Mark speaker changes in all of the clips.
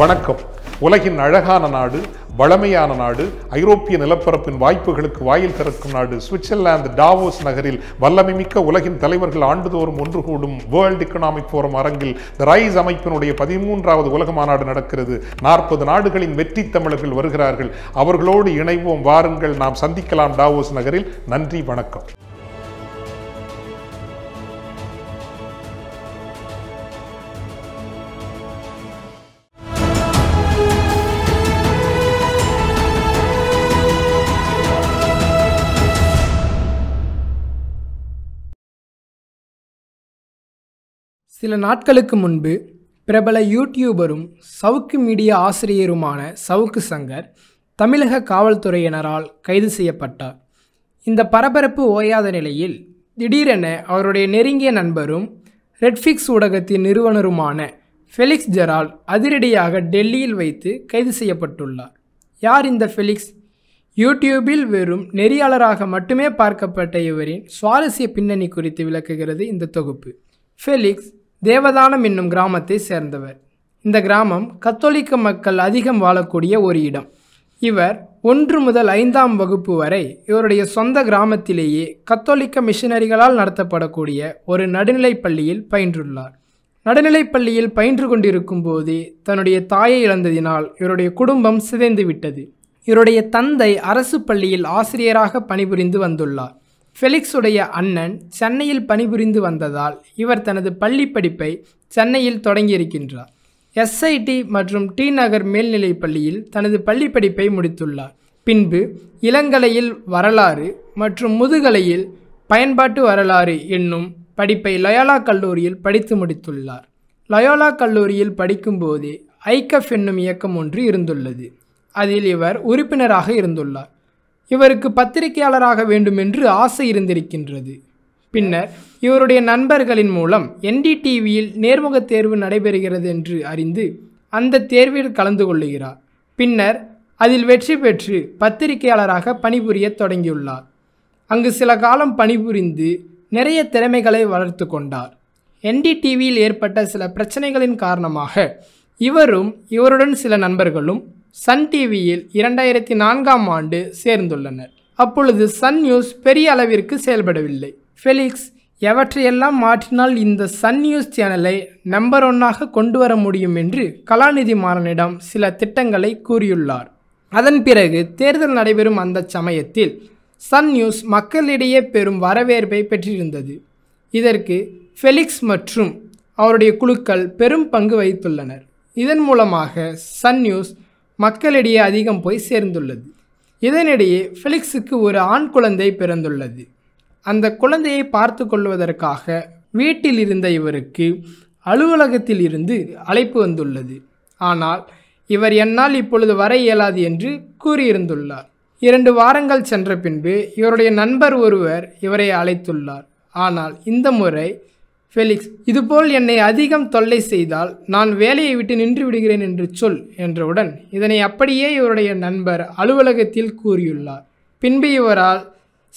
Speaker 1: வணக்கம் உலகின் அழகான நாடு வளமையான நாடு ஐரோப்பிய நிலப்பரப்பின் வாய்ப்புகளுக்கு வாயில் திறக்கும் நாடு சுவிட்சர்லாந்து டாவோஸ் நகரில் வல்லமை மிக்க உலகின் தலைவர்கள் ஆண்டுதோறும் ஒன்று கூடும் வேர்ல்டு எக்கனாமிக் போரம் அரங்கில் த ரைஸ் அமைப்பினுடைய பதிமூன்றாவது உலக மாநாடு நடக்கிறது நாற்பது நாடுகளின் வெற்றி தமிழர்கள் வருகிறார்கள் அவர்களோடு இணைவோம் வாருங்கள் நாம் சந்திக்கலாம் டாவோஸ் நகரில் நன்றி வணக்கம் சில நாட்களுக்கு முன்பு பிரபல யூடியூபரும் சவுக்கு மீடியா ஆசிரியருமான சவுக்கு சங்கர் தமிழக காவல்துறையினரால் கைது செய்யப்பட்டார் இந்த பரபரப்பு ஓயாத நிலையில் திடீரென அவருடைய நெருங்கிய நண்பரும் ரெட்ஃபிக்ஸ் ஊடகத்தின் நிறுவனருமான ஃபெலிக்ஸ் ஜெரால் அதிரடியாக டெல்லியில் வைத்து கைது செய்யப்பட்டுள்ளார் யார் இந்த ஃபெலிக்ஸ் யூடியூபில் வெறும் நெறியாளராக மட்டுமே பார்க்கப்பட்ட இவரின் சுவாரஸ்ய பின்னணி குறித்து விளக்குகிறது இந்த தொகுப்பு ஃபெலிக்ஸ் தேவதானம் என்னும் கிராமத்தை சேர்ந்தவர் இந்த கிராமம் கத்தோலிக்க மக்கள் அதிகம் வாழக்கூடிய ஒரு இடம் இவர் ஒன்று முதல் ஐந்தாம் வகுப்பு வரை இவருடைய சொந்த கிராமத்திலேயே கத்தோலிக்க மிஷினரிகளால் நடத்தப்படக்கூடிய ஒரு நடுநிலைப் பள்ளியில் பயின்றுள்ளார் நடுநிலைப் பள்ளியில் பயின்று கொண்டிருக்கும் போது தன்னுடைய தாயை இழந்ததினால் இவருடைய குடும்பம் சிதைந்து விட்டது இவருடைய தந்தை அரசு பள்ளியில் ஆசிரியராக பணிபுரிந்து வந்துள்ளார் ஃபெலிக்ஸுடைய அண்ணன் சென்னையில் பணிபுரிந்து வந்ததால் இவர் தனது பள்ளி படிப்பை சென்னையில் தொடங்கியிருக்கின்றார் எஸ்ஐடி மற்றும் டி நகர் மேல்நிலைப் பள்ளியில் தனது பள்ளி படிப்பை முடித்துள்ளார் பின்பு இளங்கலையில் வரலாறு மற்றும் முதுகலையில் பயன்பாட்டு வரலாறு என்னும் படிப்பை லயோலா கல்லூரியில் படித்து முடித்துள்ளார் லயோலா கல்லூரியில் படிக்கும்போதே ஐகஃப் என்னும் இயக்கம் ஒன்று இருந்துள்ளது அதில் இவர் உறுப்பினராக இருந்துள்ளார் இவருக்கு பத்திரிகையாளராக வேண்டும் என்று ஆசை இருந்திருக்கின்றது பின்னர் இவருடைய நண்பர்களின் மூலம் என்டிடிவியில் நேர்முக தேர்வு நடைபெறுகிறது என்று அறிந்து அந்த தேர்வில் கலந்து கொள்ளுகிறார் பின்னர் அதில் வெற்றி பெற்று பத்திரிகையாளராக பணிபுரிய தொடங்கியுள்ளார் அங்கு சில காலம் பணிபுரிந்து நிறைய திறமைகளை வளர்த்து கொண்டார் என்டிடிவியில் ஏற்பட்ட சில பிரச்சனைகளின் காரணமாக இவரும் இவருடன் சில நண்பர்களும் சன் டிவியில் இரண்டாயிரத்தி நான்காம் ஆண்டு சேர்ந்துள்ளனர் அப்பொழுது சன் நியூஸ் பெரிய அளவிற்கு செயல்படவில்லை ஃபெலிக்ஸ் எவற்றையெல்லாம் மாற்றினால் இந்த சன் நியூஸ் சேனலை நம்பர் ஒன்னாக கொண்டு வர முடியும் என்று கலாநிதி மாறனிடம் சில திட்டங்களை கூறியுள்ளார் அதன் பிறகு தேர்தல் நடைபெறும் அந்த சமயத்தில் சன் நியூஸ் மக்களிடையே பெரும் வரவேற்பை பெற்றிருந்தது இதற்கு ஃபெலிக்ஸ் மற்றும் அவருடைய குழுக்கள் பெரும் பங்கு வகித்துள்ளனர் இதன் மூலமாக சன் நியூஸ் மக்களிடையே அதிகம் போய் சேர்ந்துள்ளது இதனிடையே ஃபிலிக்ஸுக்கு ஒரு ஆண் குழந்தை பிறந்துள்ளது அந்த குழந்தையை பார்த்து கொள்வதற்காக வீட்டில் இருந்த இவருக்கு அலுவலகத்தில் இருந்து அழைப்பு வந்துள்ளது ஆனால் இவர் என்னால் இப்பொழுது வர இயலாது என்று கூறியிருந்துள்ளார் இரண்டு வாரங்கள் சென்ற பின்பு இவருடைய நண்பர் ஒருவர் இவரை அழைத்துள்ளார் ஆனால் இந்த முறை ஃபெலிக்ஸ் இதுபோல் என்னை அதிகம் தொல்லை செய்தால் நான் வேலையை விட்டு நின்று விடுகிறேன் என்று சொல் என்றவுடன் இதனை அப்படியே இவருடைய நண்பர் அலுவலகத்தில் கூறியுள்ளார் பின்பு இவரால்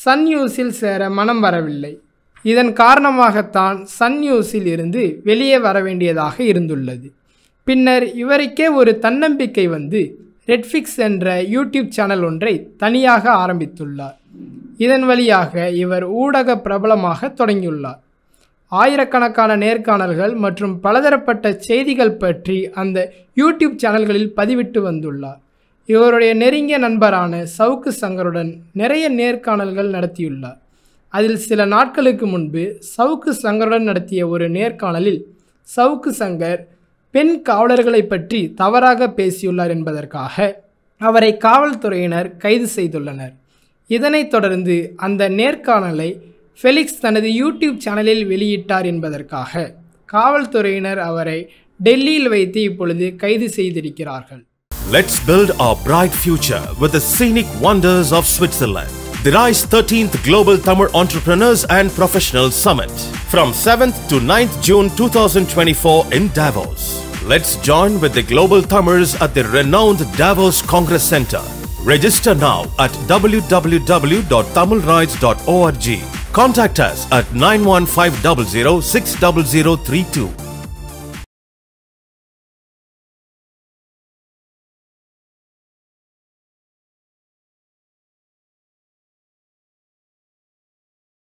Speaker 1: சன் நியூஸில் சேர மனம் வரவில்லை இதன் காரணமாகத்தான் சன் நியூஸில் இருந்து வெளியே வர வேண்டியதாக இருந்துள்ளது பின்னர் இவருக்கே ஒரு தன்னம்பிக்கை வந்து ரெட்ஃபிக்ஸ் என்ற யூடியூப் சேனல் ஒன்றை தனியாக ஆரம்பித்துள்ளார் இதன் வழியாக இவர் ஊடக பிரபலமாக தொடங்கியுள்ளார் ஆயிரக்கணக்கான நேர்காணல்கள் மற்றும் பலதரப்பட்ட செய்திகள் பற்றி அந்த யூடியூப் சேனல்களில் பதிவிட்டு வந்துள்ளார் இவருடைய நெருங்கிய நண்பரான சவுக்கு சங்கருடன் நிறைய நேர்காணல்கள் நடத்தியுள்ளார் அதில் சில நாட்களுக்கு முன்பு சவுக்கு சங்கருடன் நடத்திய ஒரு நேர்காணலில் சவுக்கு சங்கர் பெண் காவலர்களை பற்றி தவறாக பேசியுள்ளார் என்பதற்காக அவரை காவல்துறையினர் கைது செய்துள்ளனர் இதனைத் தொடர்ந்து அந்த நேர்காணலை ஃபெலிக்ஸ் தனது யூடியூப் சேனலில் வெளியிட்டார் என்பதற்காக காவல்துறையினர் அவரை டெல்லியில் வைத்து இப்பொழுது கைது செய்திருக்கிறார்கள் Let's build our bright future with the scenic wonders of Switzerland. The RISE 13th Global Tamil Entrepreneurs and Professionals Summit from 7th to 9th June 2024 in Davos. Let's join with the Global Tamils at the renowned Davos Congress Center. Register now at www.tamilrides.org Contact us at 91500 60032.